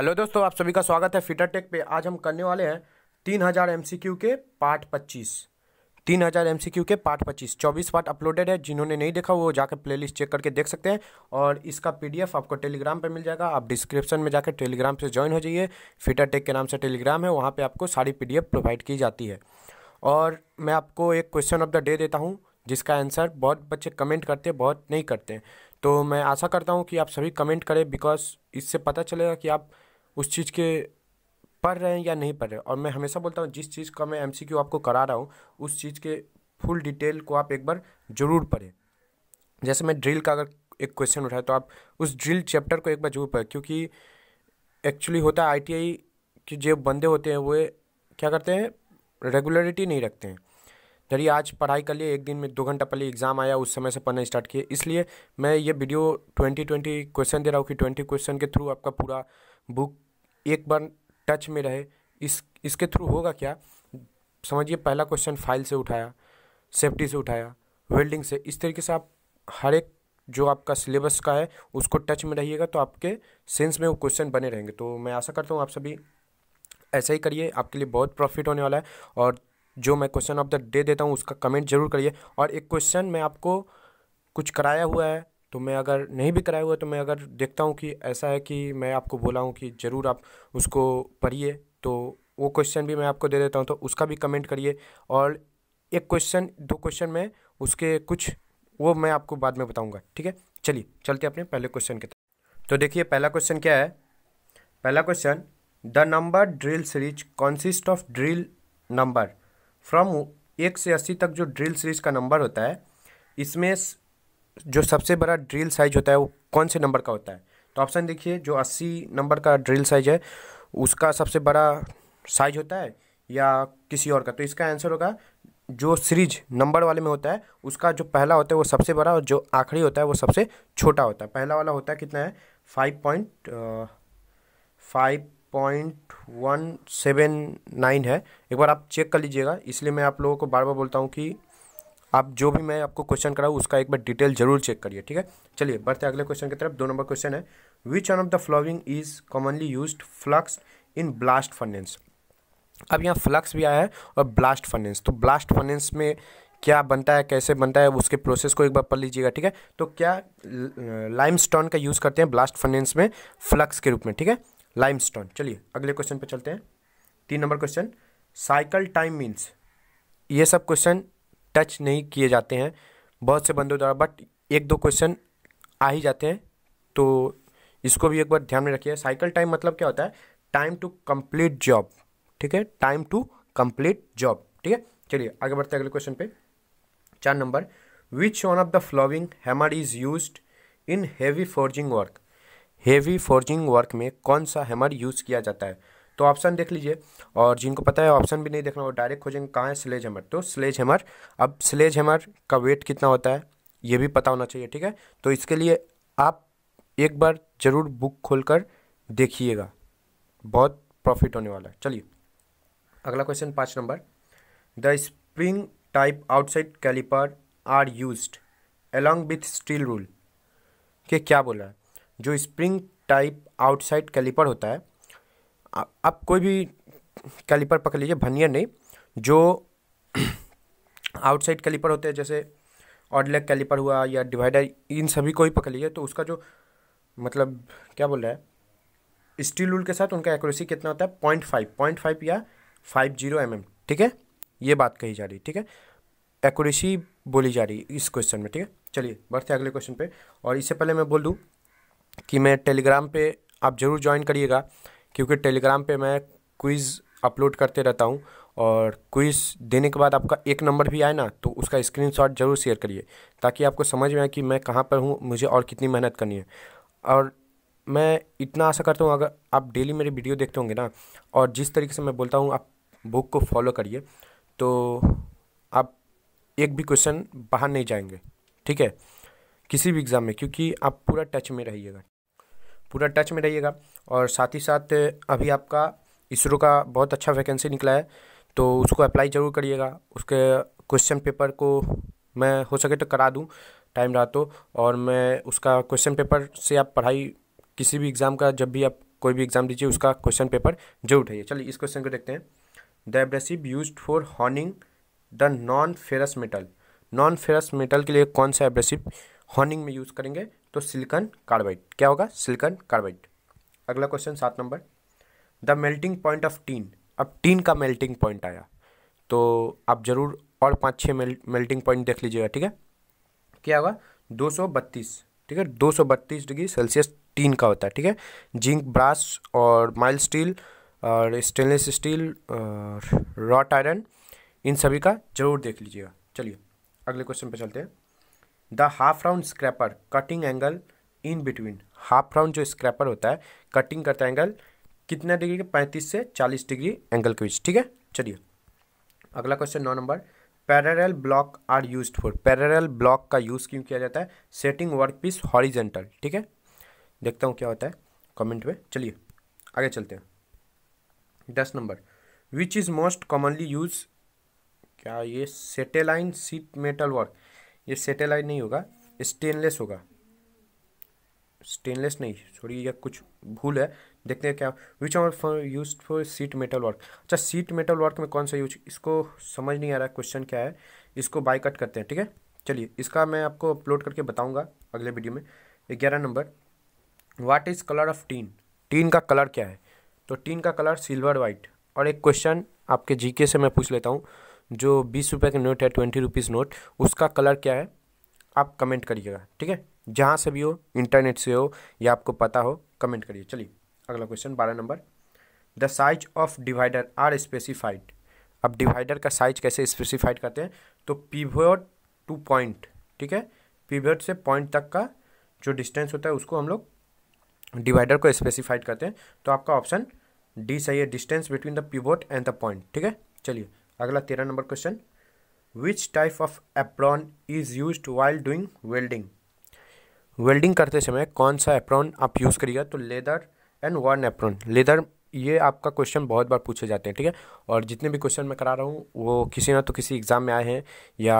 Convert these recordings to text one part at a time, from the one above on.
hello दोस्तों आप सभी का स्वागत है फिटर टेक पे आज हम करने वाले हैं तीन हज़ार एम के पार्ट पच्चीस तीन हज़ार एम के पार्ट पच्चीस चौबीस पार्ट अपलोडेड है जिन्होंने नहीं देखा वो जाकर प्लेलिस्ट चेक करके देख सकते हैं और इसका पीडीएफ आपको टेलीग्राम पे मिल जाएगा आप डिस्क्रिप्शन में जाकर टेलीग्राम से ज्वाइन हो जाइए फिटर टेक के नाम से टेलीग्राम है वहाँ पर आपको सारी पी प्रोवाइड की जाती है और मैं आपको एक क्वेश्चन ऑफ द डे देता हूँ जिसका आंसर बहुत बच्चे कमेंट करते हैं बहुत नहीं करते तो मैं आशा करता हूँ कि आप सभी कमेंट करें बिकॉज इससे पता चलेगा कि आप उस चीज़ के पढ़ रहे हैं या नहीं पढ़ रहे और मैं हमेशा बोलता हूँ जिस चीज़ का मैं एम आपको करा रहा हूँ उस चीज़ के फुल डिटेल को आप एक बार ज़रूर पढ़ें जैसे मैं ड्रिल का अगर एक क्वेश्चन उठाए तो आप उस ड्रिल चैप्टर को एक बार जरूर पढ़ें क्योंकि एक्चुअली होता है आई के जो बंदे होते हैं वो क्या करते हैं रेगुलरिटी नहीं रखते हैं जरिए आज पढ़ाई कर लिए एक दिन में दो घंटा पहले एग्ज़ाम आया उस समय से पढ़ना स्टार्ट किए इसलिए मैं ये वीडियो ट्वेंटी ट्वेंटी क्वेश्चन दे रहा हूँ कि ट्वेंटी क्वेश्चन के थ्रू आपका पूरा बुक एक बार टच में रहे इस इसके थ्रू होगा क्या समझिए पहला क्वेश्चन फाइल से उठाया सेफ्टी से उठाया वेल्डिंग से इस तरीके से आप हर एक जो आपका सिलेबस का है उसको टच में रहिएगा तो आपके सेंस में वो क्वेश्चन बने रहेंगे तो मैं आशा करता हूँ आप सभी ऐसा ही करिए आपके लिए बहुत प्रॉफिट होने वाला है और जो मैं क्वेश्चन ऑफ द डे देता हूँ उसका कमेंट जरूर करिए और एक क्वेश्चन मैं आपको कुछ कराया हुआ है तो मैं अगर नहीं भी कराया हुआ तो मैं अगर देखता हूँ कि ऐसा है कि मैं आपको बोला हूँ कि ज़रूर आप उसको पढ़िए तो वो क्वेश्चन भी मैं आपको दे देता हूँ तो उसका भी कमेंट करिए और एक क्वेश्चन दो क्वेश्चन में उसके कुछ वो मैं आपको बाद में बताऊँगा ठीक है चलिए चलते अपने पहले क्वेश्चन के तरफ तो देखिए पहला क्वेश्चन क्या है पहला question the number drill series consist of drill number from एक से अस्सी तक जो ड्रिल सीरीज का नंबर होता है इसमें जो सबसे बड़ा ड्रिल साइज होता है वो कौन से नंबर का होता है तो ऑप्शन देखिए जो अस्सी नंबर का ड्रिल साइज है उसका सबसे बड़ा साइज होता है या किसी और का तो इसका आंसर होगा जो सीरीज नंबर वाले में होता है उसका जो पहला होता है वो सबसे बड़ा और जो आखिरी होता है वो सबसे छोटा होता है पहला वाला होता है कितना है five point five point one seven nine है एक बार आप चेक कर लीजिएगा इसलिए मैं आप लोगों को बार बार बोलता हूँ कि आप जो भी मैं आपको क्वेश्चन कराऊँ उसका एक बार डिटेल जरूर चेक करिए ठीक है चलिए बढ़ते अगले क्वेश्चन की तरफ दो नंबर क्वेश्चन है which one of the following is commonly use flux in blast finance अब यहाँ फ्लक्स भी आया है और ब्लास्ट फाइनेंस तो ब्लास्ट फाइनेंस में क्या बनता है कैसे बनता है उसके प्रोसेस को एक बार पढ़ लीजिएगा ठीक है तो क्या लाइमस्टोन का यूज़ करते हैं ब्लास्ट फाइनेंस में फ्लक्स के रूप में ठीक है लाइमस्टोन चलिए अगले क्वेश्चन पर चलते हैं तीन number question cycle time means ये सब क्वेश्चन टच नहीं किए जाते हैं बहुत से बंदों द्वारा बट एक दो क्वेश्चन आ ही जाते हैं तो इसको भी एक बार ध्यान में रखिए साइकिल टाइम मतलब क्या होता है टाइम टू कंप्लीट जॉब ठीक है टाइम टू कंप्लीट जॉब ठीक है चलिए आगे बढ़ते हैं अगले क्वेश्चन पे चार number which one of the following hammer is use in heavy forging work heavy forging work में कौन सा हैमर यूज़ किया जाता है तो ऑप्शन देख लीजिए और जिनको पता है ऑप्शन भी नहीं देखना वो डायरेक्ट खोजेंगे कहाँ है स्लेज हेमर तो स्लेज हेमर अब स्लेज हेमर का वेट कितना होता है ये भी पता होना चाहिए ठीक है तो इसके लिए आप एक बार ज़रूर बुक खोल कर देखिएगा बहुत प्रॉफिट होने वाला है चलिए अगला क्वेश्चन पाँच number the spring type outside caliper are use along with steel rule के क्या बोल रहा है जो स्प्रिंग टाइप आउटसाइड कैलिपर होता है आप कोई भी कैलिपर पकड़ लीजिए भनियर नहीं जो आउटसाइड कैलिपर होते हैं जैसे ऑडलेग कैलिपर हुआ या डिवाइडर इन सभी को ही पकड़ लीजिए तो उसका जो मतलब क्या बोल रहा है स्टील रूल के साथ उनका एक्यूरेसी कितना होता है पॉइंट फाइव पॉइंट फाइव या फाइव जीरो एम एम ठीक है ये बात कही जा रही है ठीक है एक्यूरेसी बोली जा रही है इस क्वेश्चन में ठीक है चलिए बढ़ते अगले क्वेश्चन पे और इससे पहले मैं बोल दूँ कि मैं टेलीग्राम पे आप ज़रूर ज्वाइन करिएगा क्योंकि टेलीग्राम पे मैं क्विज़ अपलोड करते रहता हूँ और क्विज़ देने के बाद आपका एक नंबर भी आए ना तो उसका स्क्रीनशॉट ज़रूर शेयर करिए ताकि आपको समझ में आए कि मैं कहाँ पर हूँ मुझे और कितनी मेहनत करनी है और मैं इतना आशा करता हूँ अगर आप डेली मेरी वीडियो देखते होंगे ना और जिस तरीके से मैं बोलता हूँ आप बुक को फॉलो करिए तो आप एक भी क्वेश्चन बाहर नहीं जाएंगे ठीक है किसी भी एग्ज़ाम में क्योंकि आप पूरा टच में रहिएगा पूरा टच में रहिएगा और साथ ही साथ अभी आपका इसरो का बहुत अच्छा वैकेंसी निकला है तो उसको अप्लाई ज़रूर करिएगा उसके क्वेश्चन पेपर को मैं हो सके तो करा दूँ टाइम रहा तो और मैं उसका क्वेश्चन पेपर से आप पढ़ाई किसी भी एग्ज़ाम का जब भी आप कोई भी एग्ज़ाम दीजिए उसका क्वेश्चन पेपर जरूर उठाइए चलिए इस क्वेश्चन को देखते हैं the abrasive use for honing the non ferrous metal non ferrous metal के लिए कौन सा एब्रेसिव हॉर्निंग में यूज़ करेंगे तो सिलिकन कार्बाइड क्या होगा सिलिकन कार्बाइड अगला क्वेश्चन सात number the melting point of tin अब टीन का मेल्टिंग पॉइंट आया तो आप ज़रूर और पाँच छः मेल्टिंग पॉइंट देख लीजिएगा ठीक है क्या होगा दो सौ बत्तीस ठीक है दो सौ बत्तीस डिग्री सेल्सियस टीन का होता है ठीक है जिंक ब्रास और माइल स्टील और स्टेनलेस स्टील और रॉट आयरन इन सभी का ज़रूर देख लीजिएगा चलिए अगले क्वेश्चन पे चलते हैं the half round scraper cutting angle in between half round जो स्क्रैपर होता है कटिंग करता है एंगल कितना डिग्री के पैंतीस से चालीस डिग्री एंगल के बीच ठीक है चलिए अगला क्वेश्चन नौ number parallel block are use for parallel block का यूज़ क्यों किया जाता है सेटिंग वर्क पीस हॉरिजेंटल ठीक है देखता हूँ क्या होता है कमेंट में चलिए आगे चलते हैं दस number which is most commonly use क्या ये सेटेलाइन सीट मेटल वर्क ये सेटेलाइट नहीं होगा स्टेनलेस होगा स्टेनलेस नहीं सॉरी यह कुछ भूल है देखते हैं क्या which are for use for sheet metal work अच्छा सीट मेटल वर्क में कौन सा यूज इसको समझ नहीं आ रहा क्वेश्चन क्या है इसको बाई कट करते हैं ठीक है चलिए इसका मैं आपको अपलोड करके बताऊंगा अगले वीडियो में ग्यारह number what is colour of tin tin का कलर क्या है तो टीन का कलर सिल्वर वाइट और एक क्वेश्चन आपके जीके से मैं पूछ लेता हूँ जो बीस रुपये का नोट है ट्वेंटी रुपीज़ नोट उसका कलर क्या है आप कमेंट करिएगा ठीक है जहाँ से भी हो इंटरनेट से हो या आपको पता हो कमेंट करिए चलिए अगला क्वेश्चन बारह number the size of divider are specified अब डिवाइडर का साइज कैसे स्पेसिफाइड करते हैं तो पीवोट टू पॉइंट ठीक है पीवोट से पॉइंट तक का जो डिस्टेंस होता है उसको हम लोग डिवाइडर को स्पेसिफाइड करते हैं तो आपका ऑप्शन डी सही है distance between the pivot and the point ठीक है चलिए अगला तेरह नंबर question which type of apron is use while doing welding welding करते समय कौन सा एप्रॉन आप यूज़ करिएगा तो leather and one apron leather ये आपका क्वेश्चन बहुत बार पूछे जाते हैं ठीक है और जितने भी क्वेश्चन मैं करा रहा हूँ वो किसी ना तो किसी एग्ज़ाम में आए हैं या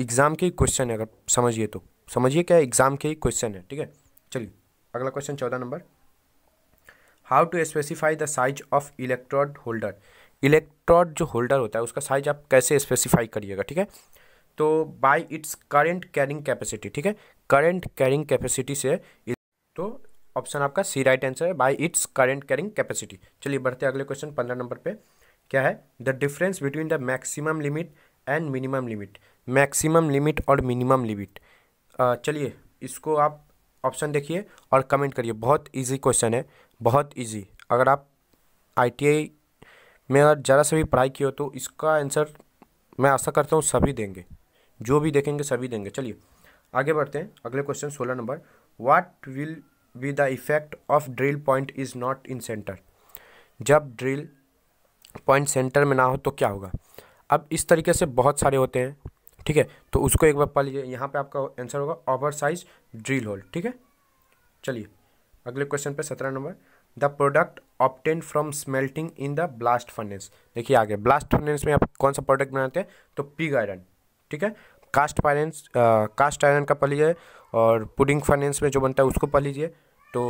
एग्ज़ाम के ही क्वेश्चन है अगर समझिए तो समझिए क्या एग्ज़ाम के ही क्वेश्चन है ठीक है चलिए अगला क्वेश्चन चौदह number how to specify the size of electrode holder electrode जो होल्डर होता है उसका साइज आप कैसे स्पेसिफाई करिएगा ठीक है तो by its current carrying capacity ठीक है करंट कैरिंग कैपेसिटी से तो ऑप्शन आपका सी राइट आंसर है by its current carrying capacity चलिए बढ़ते अगले क्वेश्चन पंद्रह नंबर पे क्या है the difference between the maximum limit and minimum limit maximum limit और मिनिमम लिमिट चलिए इसको आप ऑप्शन देखिए और कमेंट करिए बहुत इजी क्वेश्चन है बहुत इजी अगर आप आई मैं अगर ज़रा से भी पढ़ाई की हो तो इसका आंसर मैं आशा करता हूँ सभी देंगे जो भी देखेंगे सभी देंगे चलिए आगे बढ़ते हैं अगले क्वेश्चन सोलह number what will be the effect of drill point is not in centre जब ड्रिल पॉइंट सेंटर में ना हो तो क्या होगा अब इस तरीके से बहुत सारे होते हैं ठीक है तो उसको एक बार पढ़ लीजिए यहाँ पे आपका आंसर होगा ओवर साइज ड्रिल होल ठीक है चलिए अगले क्वेश्चन पे सत्रह number the product obtain from smelting in the blast furnace देखिए आगे ब्लास्ट फर्नेस में आप कौन सा प्रोडक्ट बनाते हैं तो पिग आयरन ठीक है कास्ट फाइनेंस कास्ट आयरन का पढ़ लीजिए और पुडिंग फाइनेंस में जो बनता है उसको पढ़ लीजिए तो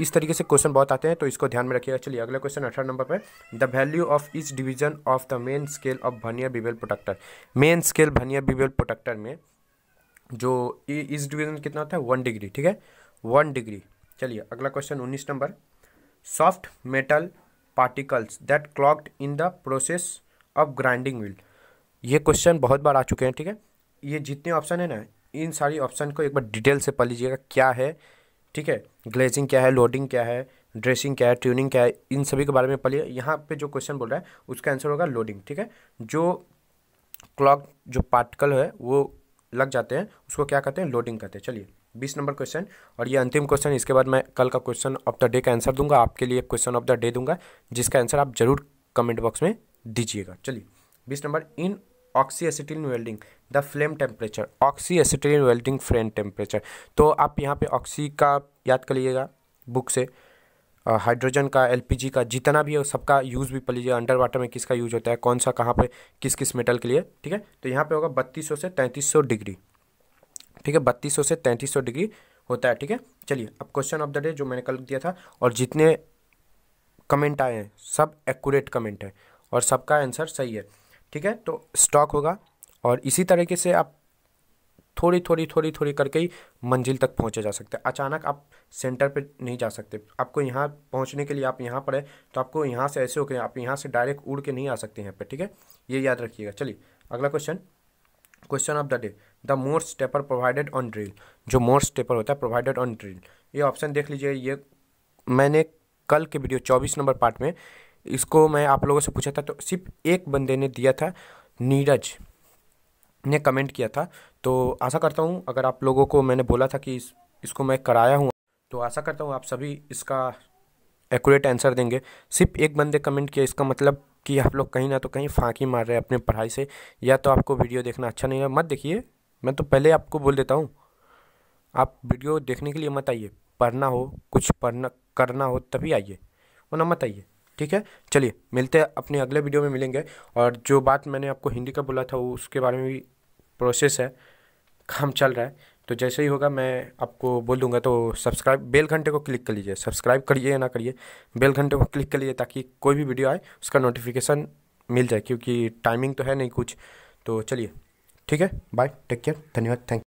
इस तरीके से क्वेश्चन बहुत आते हैं तो इसको ध्यान में रखिएगा चलिए अगला क्वेश्चन अठारह नंबर पर the value of each division of the main scale of भनिया बिबेल प्रोटेक्टर मेन स्केल भनिया बिबेल प्रोटेक्टर में जो इस डिवीजन कितना होता है वन डिग्री ठीक है वन डिग्री चलिए अगला क्वेश्चन उन्नीस number soft metal particles that clogged in the process of grinding wheel ये क्वेश्चन बहुत बार आ चुके हैं ठीक है ये जितने ऑप्शन है ना इन सारी ऑप्शन को एक बार डिटेल से पढ़ लीजिएगा क्या है ठीक है ग्लेजिंग क्या है लोडिंग क्या है ड्रेसिंग क्या है ट्यूनिंग क्या है इन सभी के बारे में पढ़िए यहाँ पे जो क्वेश्चन बोल रहा है उसका आंसर होगा लोडिंग ठीक है जो क्लॉक जो पार्टिकल है वो लग जाते हैं उसको क्या कहते हैं लोडिंग कहते हैं चलिए बीस नंबर क्वेश्चन और ये अंतिम क्वेश्चन इसके बाद मैं कल का क्वेश्चन ऑफ द डे का आंसर दूंगा आपके लिए क्वेश्चन ऑफ द डे दूंगा जिसका आंसर आप जरूर कमेंट बॉक्स में दीजिएगा चलिए बीस number in oxy welding the flame temperature oxy welding flame temperature तो आप यहाँ पे ऑक्सी का याद कर लीजिएगा बुक से हाइड्रोजन का एलपीजी का जितना भी है सबका यूज़ भी पड़ लीजिए अंडर वाटर में किसका यूज होता है कौन सा कहाँ पे किस किस मेटल के लिए ठीक है तो यहाँ पे होगा बत्तीस सौ से तैंतीस सौ डिग्री ठीक है बत्तीस से तैंतीस डिग्री होता है ठीक है चलिए अब क्वेश्चन ऑफ द डे जो मैंने कल दिया था और जितने कमेंट आए हैं सब एक्यूरेट कमेंट है और सबका आंसर सही है ठीक है तो स्टॉक होगा और इसी तरीके से आप थोड़ी थोड़ी थोड़ी थोड़ी करके ही मंजिल तक पहुँचे जा सकते हैं अचानक आप सेंटर पे नहीं जा सकते आपको यहाँ पहुँचने के लिए आप यहाँ पर है तो आपको यहाँ से ऐसे होकर आप यहाँ से डायरेक्ट उड़ के नहीं आ सकते यहाँ पर ठीक है ये याद रखिएगा चलिए अगला question question of the day the morse taper provided on drill जो मोर स्टेपर होता है प्रोवाइडेड ऑन ड्रिल ये ऑप्शन देख लीजिए ये मैंने कल के वीडियो चौबीस नंबर पार्ट में इसको मैं आप लोगों से पूछा था तो सिर्फ एक बंदे ने दिया था नीरज ने कमेंट किया था तो आशा करता हूँ अगर आप लोगों को मैंने बोला था कि इस, इसको मैं कराया हूँ तो आशा करता हूँ आप सभी इसका एक्यूरेट आंसर देंगे सिर्फ एक बंदे कमेंट किया इसका मतलब कि आप लोग कहीं ना तो कहीं फांकी मार रहे हैं अपने पढ़ाई से या तो आपको वीडियो देखना अच्छा नहीं है मत देखिए मैं तो पहले आपको बोल देता हूँ आप वीडियो देखने के लिए मत आइए पढ़ना हो कुछ पढ़ना करना हो तभी आइए वरना मत आइए ठीक है चलिए मिलते हैं अपने अगले वीडियो में मिलेंगे और जो बात मैंने आपको हिंदी का बोला था वो उसके बारे में भी प्रोसेस है काम चल रहा है तो जैसे ही होगा मैं आपको बोल दूंगा तो सब्सक्राइब बेल घंटे को क्लिक कर लीजिए सब्सक्राइब करिए या ना करिए बेल घंटे को क्लिक कर लीजिए ताकि कोई भी वीडियो आए उसका नोटिफिकेशन मिल जाए क्योंकि टाइमिंग तो है नहीं कुछ तो चलिए ठीक है बाय टेक केयर धन्यवाद थैंक